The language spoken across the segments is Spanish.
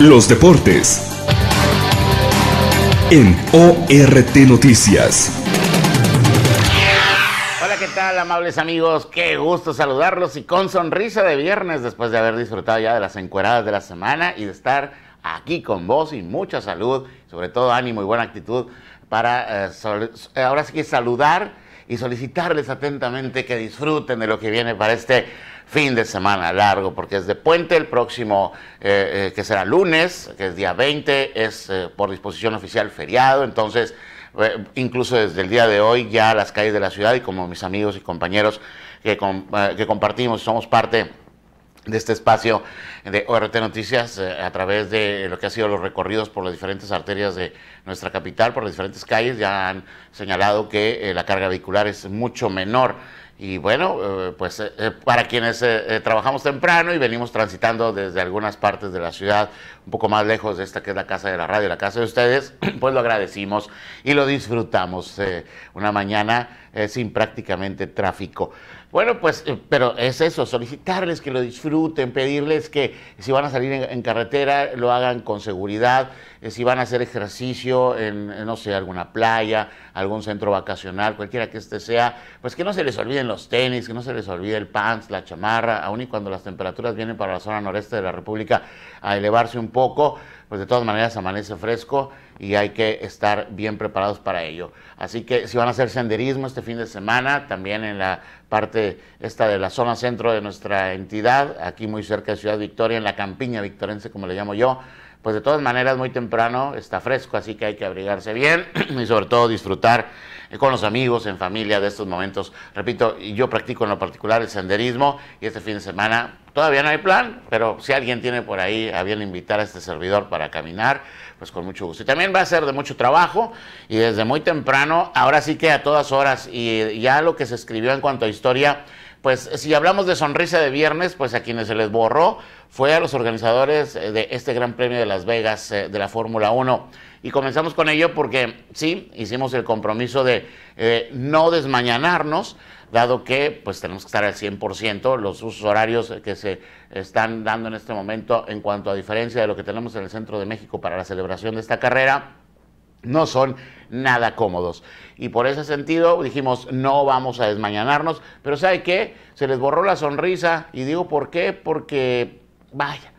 Los deportes en ORT Noticias. Hola, ¿qué tal, amables amigos? Qué gusto saludarlos y con sonrisa de viernes después de haber disfrutado ya de las encueradas de la semana y de estar aquí con vos y mucha salud, sobre todo ánimo y buena actitud para eh, ahora sí que saludar y solicitarles atentamente que disfruten de lo que viene para este fin de semana largo, porque es de puente el próximo, eh, eh, que será lunes, que es día 20, es eh, por disposición oficial feriado, entonces incluso desde el día de hoy ya las calles de la ciudad y como mis amigos y compañeros que, que compartimos, somos parte de este espacio de ORT Noticias eh, a través de lo que ha sido los recorridos por las diferentes arterias de nuestra capital, por las diferentes calles, ya han señalado que eh, la carga vehicular es mucho menor. Y bueno, eh, pues para quienes trabajamos temprano y venimos transitando desde algunas partes de la ciudad poco más lejos de esta que es la casa de la radio, la casa de ustedes, pues lo agradecimos y lo disfrutamos. Eh, una mañana eh, sin prácticamente tráfico. Bueno, pues, eh, pero es eso, solicitarles que lo disfruten, pedirles que si van a salir en, carretera, lo hagan con seguridad, si van a hacer ejercicio en, no sé, alguna playa, algún centro vacacional, cualquiera que este sea, pues que no se les olviden los tenis, que no se les olvide el pants, la chamarra, aun y cuando las temperaturas vienen para la zona noreste de la República a elevarse un poco poco, pues de todas maneras amanece fresco y hay que estar bien preparados para ello. Así que si van a hacer senderismo este fin de semana, también en la parte esta de la zona centro de nuestra entidad, aquí muy cerca de Ciudad Victoria, en la campiña victorense como le llamo yo, pues de todas maneras muy temprano está fresco, así que hay que abrigarse bien y sobre todo disfrutar eh, con los amigos, en familia de estos momentos. Repito, yo practico en lo particular el senderismo y este fin de semana todavía no hay plan, pero si alguien tiene por ahí a bien invitar a este servidor para caminar, pues con mucho gusto. Y también va a ser de mucho trabajo y desde muy temprano, ahora sí que a todas horas y ya lo que se escribió en cuanto a historia pues si hablamos de sonrisa de viernes, pues a quienes se les borró fue a los organizadores eh, de este Gran Premio de Las Vegas eh, de la Fórmula 1. Y comenzamos con ello porque sí, hicimos el compromiso de eh, no desmañanarnos, dado que pues tenemos que estar al 100%, los usos horarios que se están dando en este momento en cuanto a diferencia de lo que tenemos en el centro de México para la celebración de esta carrera no son nada cómodos. Y por ese sentido dijimos, no vamos a desmañanarnos, pero ¿sabe qué? Se les borró la sonrisa y digo, ¿por qué? Porque, vaya,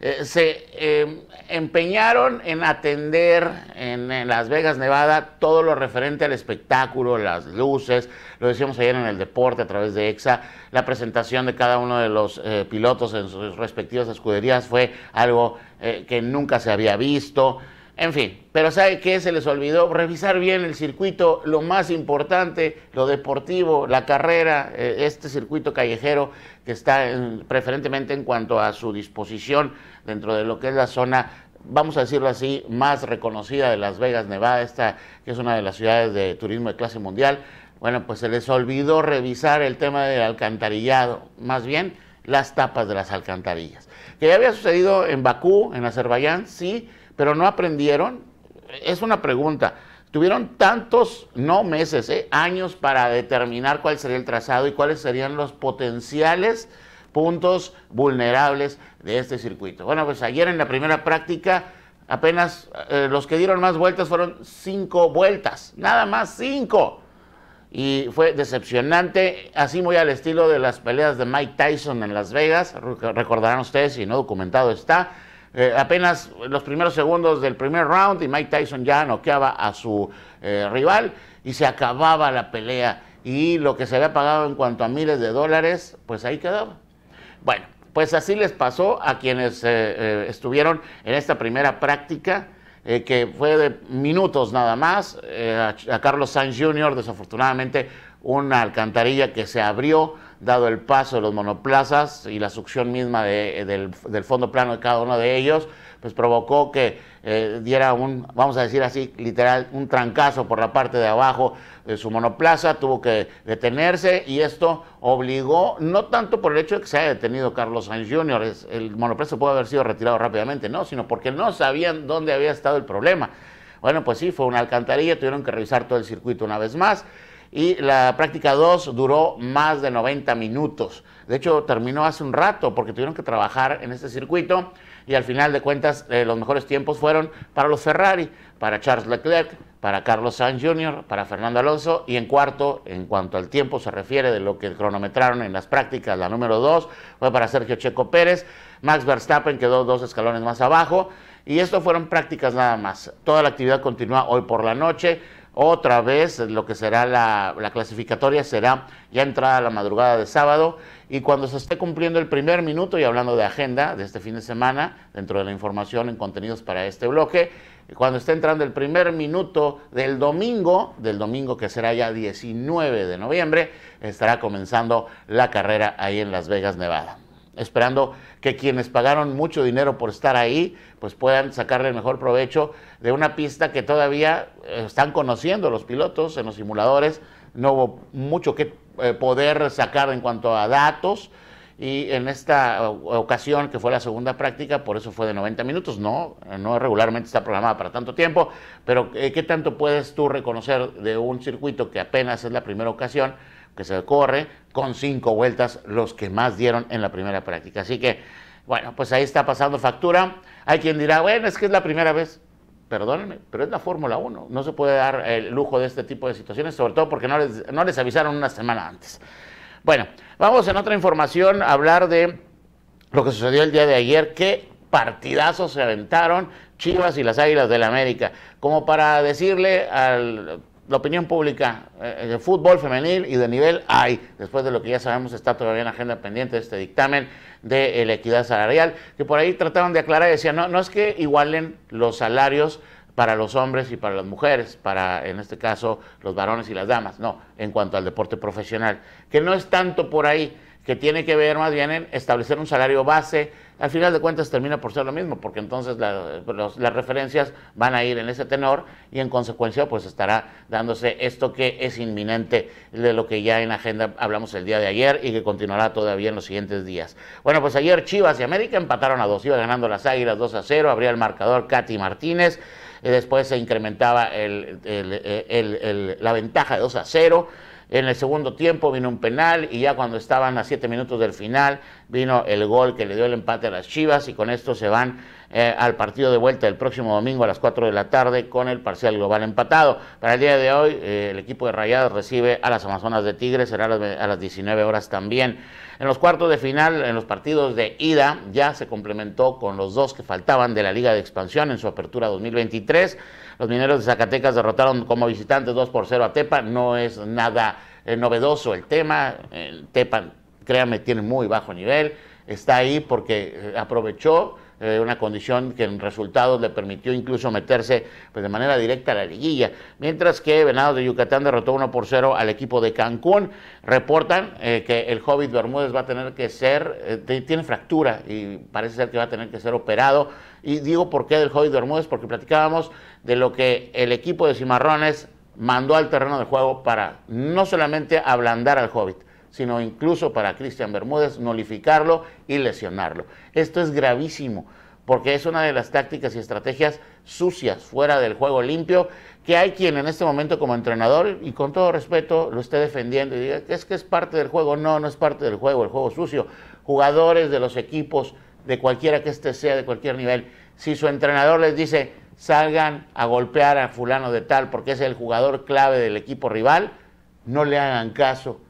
eh, se em, empeñaron en atender en, Las Vegas, Nevada, todo lo referente al espectáculo, las luces, lo decíamos ayer en el deporte a través de EXA, la presentación de cada uno de los eh, pilotos en sus respectivas escuderías fue algo eh, que nunca se había visto. En fin, pero ¿sabe qué? Se les olvidó revisar bien el circuito, lo más importante, lo deportivo, la carrera, eh, este circuito callejero que está preferentemente en cuanto a su disposición dentro de lo que es la zona, vamos a decirlo así, más reconocida de Las Vegas, Nevada, esta que es una de las ciudades de turismo de clase mundial. Bueno, pues se les olvidó revisar el tema del alcantarillado, más bien las tapas de las alcantarillas. Que ya había sucedido en Bakú, en Azerbaiyán, sí pero no aprendieron? Es una pregunta. Tuvieron tantos, no meses, eh, años para determinar cuál sería el trazado y cuáles serían los potenciales puntos vulnerables de este circuito. Bueno, pues ayer en la primera práctica apenas eh, los que dieron más vueltas fueron cinco vueltas, nada más cinco. Y fue decepcionante, así muy al estilo de las peleas de Mike Tyson en Las Vegas, recordarán ustedes, si no documentado está, eh, apenas los primeros segundos del primer round y Mike Tyson ya noqueaba a su eh, rival y se acababa la pelea y lo que se había pagado en cuanto a miles de dólares, pues ahí quedaba. Bueno, pues así les pasó a quienes eh, estuvieron en esta primera práctica. que fue de minutos nada más, a, Carlos Sanz Jr. desafortunadamente una alcantarilla que se abrió dado el paso de los monoplazas y la succión misma del, fondo plano de cada uno de ellos, pues provocó que eh, diera un, vamos a decir así, literal, un trancazo por la parte de abajo de su monoplaza, tuvo que detenerse y esto obligó, no tanto por el hecho de que se haya detenido Carlos Sainz Jr., el monoplaza pudo haber sido retirado rápidamente, no, sino porque no sabían dónde había estado el problema. Bueno, pues sí, fue una alcantarilla, tuvieron que revisar todo el circuito una vez más y la práctica 2 duró más de 90 minutos. De hecho, terminó hace un rato porque tuvieron que trabajar en este circuito y al final de cuentas eh, los mejores tiempos fueron para los Ferrari, para Charles Leclerc, para Carlos Sainz Jr., para Fernando Alonso y en cuarto, en cuanto al tiempo se refiere de lo que cronometraron en las prácticas, la número 2 fue para Sergio Checo Pérez, Max Verstappen quedó dos escalones más abajo y esto fueron prácticas nada más. Toda la actividad continúa hoy por la noche. Otra vez lo que será la, clasificatoria será ya entrada la madrugada de sábado y cuando se esté cumpliendo el primer minuto y hablando de agenda de este fin de semana, dentro de la información en contenidos para este bloque, cuando esté entrando el primer minuto del domingo, del domingo que será ya 19 de noviembre, estará comenzando la carrera ahí en Las Vegas, Nevada esperando que quienes pagaron mucho dinero por estar ahí, pues puedan sacarle el mejor provecho de una pista que todavía eh, están conociendo los pilotos en los simuladores, no hubo mucho que eh, poder sacar en cuanto a datos. Y en esta eh, ocasión, que fue la segunda práctica, por eso fue de 90 minutos, no, no regularmente está programada para tanto tiempo, pero ¿qué tanto puedes tú reconocer de un circuito que apenas es la primera ocasión que se corre con cinco vueltas los que más dieron en la primera práctica. Así que, bueno, pues ahí está pasando factura. Hay quien dirá, bueno, es que es la primera vez. Perdónenme, pero es la Fórmula 1. No se puede dar el lujo de este tipo de situaciones, sobre todo porque no les, avisaron una semana antes. Bueno, vamos en otra información a hablar de lo que sucedió el día de ayer. Qué partidazos se aventaron Chivas y las Águilas del la América. Como para decirle al la opinión pública eh, fútbol femenil y de nivel hay, después de lo que ya sabemos está todavía en la agenda pendiente este dictamen de eh, la equidad salarial, que por ahí trataron de aclarar y decían, no, no es que igualen los salarios para los hombres y para las mujeres, para en este caso los varones y las damas, no, en cuanto al deporte profesional, que no es tanto por ahí, que tiene que ver más bien en establecer un salario base. Al final de cuentas termina por ser lo mismo, porque entonces las referencias van a ir en ese tenor y en consecuencia pues estará dándose esto que es inminente de lo que ya en agenda hablamos el día de ayer y que continuará todavía en los siguientes días. Bueno, pues ayer Chivas y América empataron a dos, iba ganando las Águilas 2 a 0, abría el marcador Katy Martínez eh, después se incrementaba el, eh, la ventaja de 2 a 0. En el segundo tiempo vino un penal y ya cuando estaban a siete minutos del final vino el gol que le dio el empate a las Chivas y con esto se van eh, al partido de vuelta el próximo domingo a las 4 de la tarde con el parcial global empatado. Para el día de hoy eh, el equipo de Rayadas recibe a las Amazonas de Tigres, será a las, a las 19 horas también. En los cuartos de final, en los partidos de ida, ya se complementó con los dos que faltaban de la Liga de Expansión en su apertura 2023. Los mineros de Zacatecas derrotaron como visitantes 2 por 0 a Tepa, No es nada eh, novedoso el tema. Tepa créanme, tiene muy bajo nivel. Está ahí porque eh, aprovechó eh, una condición que en resultados le permitió incluso meterse pues, de manera directa a la liguilla. Mientras que Venado de Yucatán derrotó 1 por 0 al equipo de Cancún. Reportan que el Hobbit Bermúdez va a tener que ser, tiene fractura y parece ser que va a tener que ser operado. Y digo por qué del Hobbit Bermúdez, porque platicábamos de lo que el equipo de Cimarrones mandó al terreno de juego para no solamente ablandar al Hobbit, sino incluso para Cristian Bermúdez nullificarlo y lesionarlo. Esto es gravísimo porque es una de las tácticas y estrategias sucias fuera del juego limpio que hay quien en este momento como entrenador y con todo respeto lo esté defendiendo y diga es que es parte del juego, no, no es parte del juego, el juego sucio, jugadores de los equipos de cualquiera que este sea, de cualquier nivel, si su entrenador les dice salgan a golpear a fulano de tal porque es el jugador clave del equipo rival, no le hagan caso.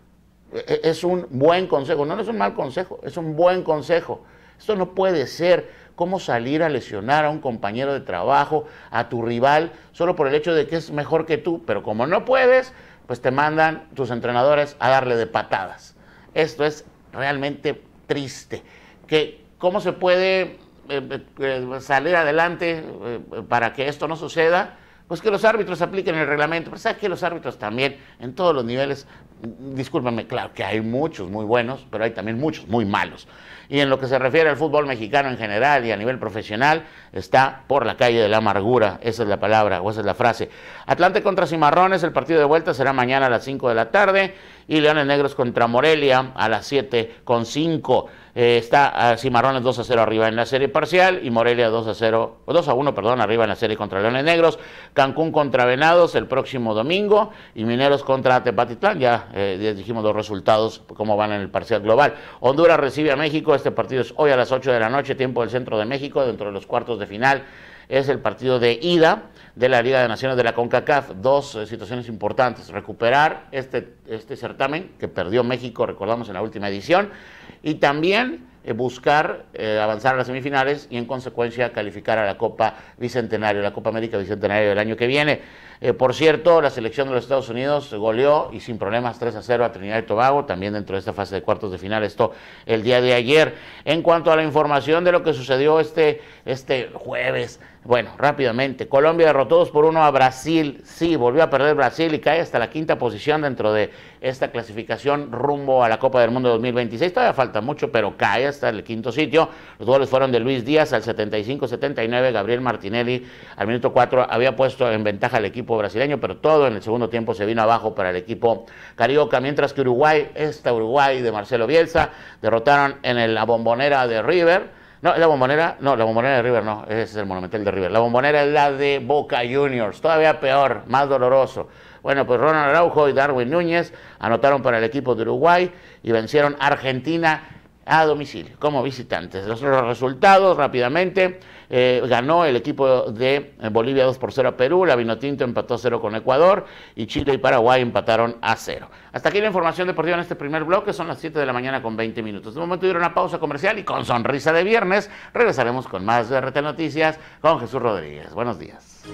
E-, e-, es un buen consejo, no, es un mal consejo, es un buen consejo. Esto no puede ser. ¿Cómo salir a lesionar a un compañero de trabajo, a tu rival, solo por el hecho de que es mejor que tú? Pero como no puedes, pues te mandan tus entrenadores a darle de patadas. Esto es realmente triste. Que, ¿Cómo se puede eh, eh, salir adelante eh, para que esto no suceda, pues que los árbitros apliquen el reglamento. Pero sabes que los árbitros también, en todos los niveles, discúlpame, claro que hay muchos muy buenos, pero hay también muchos muy malos. Y en lo que se refiere al fútbol mexicano en general y a nivel profesional, está por la calle de la amargura. Esa es la palabra o esa es la frase. Atlante contra Cimarrones, el partido de vuelta será mañana a las 5 de la tarde. Y Leones Negros contra Morelia a las 7 con 5. Eh, está Cimarrones ah, 2 a 0 arriba en la serie parcial y Morelia 2 a 0, 2 a 1, perdón, arriba en la serie contra Leones Negros. Cancún contra Venados el próximo domingo y Mineros contra Tepatitlán. Eh, ya, dijimos los resultados, cómo van en el parcial global. Honduras recibe a México. Este partido es hoy a las 8 de la noche, tiempo del centro de México, dentro de los cuartos de final es el partido de ida de la Liga de Naciones de la CONCACAF. Dos eh, situaciones importantes, recuperar este este certamen que perdió México, recordamos, en la última edición, y también eh, buscar eh, avanzar a las semifinales y en consecuencia calificar a la Copa Bicentenario, la Copa América Bicentenario del año que viene. Eh, por cierto, la selección de los Estados Unidos goleó y sin problemas 3 a 0 a Trinidad y Tobago, también dentro de esta fase de cuartos de final, esto el día de ayer. En cuanto a la información de lo que sucedió este, este jueves, bueno, rápidamente, Colombia derrotó 2 por uno a Brasil, sí, volvió a perder Brasil y cae hasta la quinta posición dentro de esta clasificación rumbo a la Copa del Mundo 2026. Todavía falta mucho, pero cae hasta el quinto sitio. Los goles fueron de Luis Díaz al 75-79. Gabriel Martinelli al minuto 4 había puesto en ventaja al equipo brasileño, pero todo en el segundo tiempo se vino abajo para el equipo carioca. Mientras que Uruguay, esta Uruguay de Marcelo Bielsa, derrotaron en la bombonera de River. No, la bombonera, no, la bombonera de River no, ese es el monumental de River. La bombonera es la de Boca Juniors, todavía peor, más doloroso. Bueno, pues Ronald Araujo y Darwin Núñez anotaron para el equipo de Uruguay y vencieron a Argentina a domicilio como visitantes. Los resultados rápidamente, eh, ganó el equipo de Bolivia 2 por 0 a Perú, la Vinotinto empató 0 con Ecuador y Chile y Paraguay empataron a 0. Hasta aquí la información deportiva en este primer bloque, son las 7 de la mañana con 20 minutos. De momento dieron una pausa comercial y con sonrisa de viernes regresaremos con más de RT Noticias con Jesús Rodríguez. Buenos días.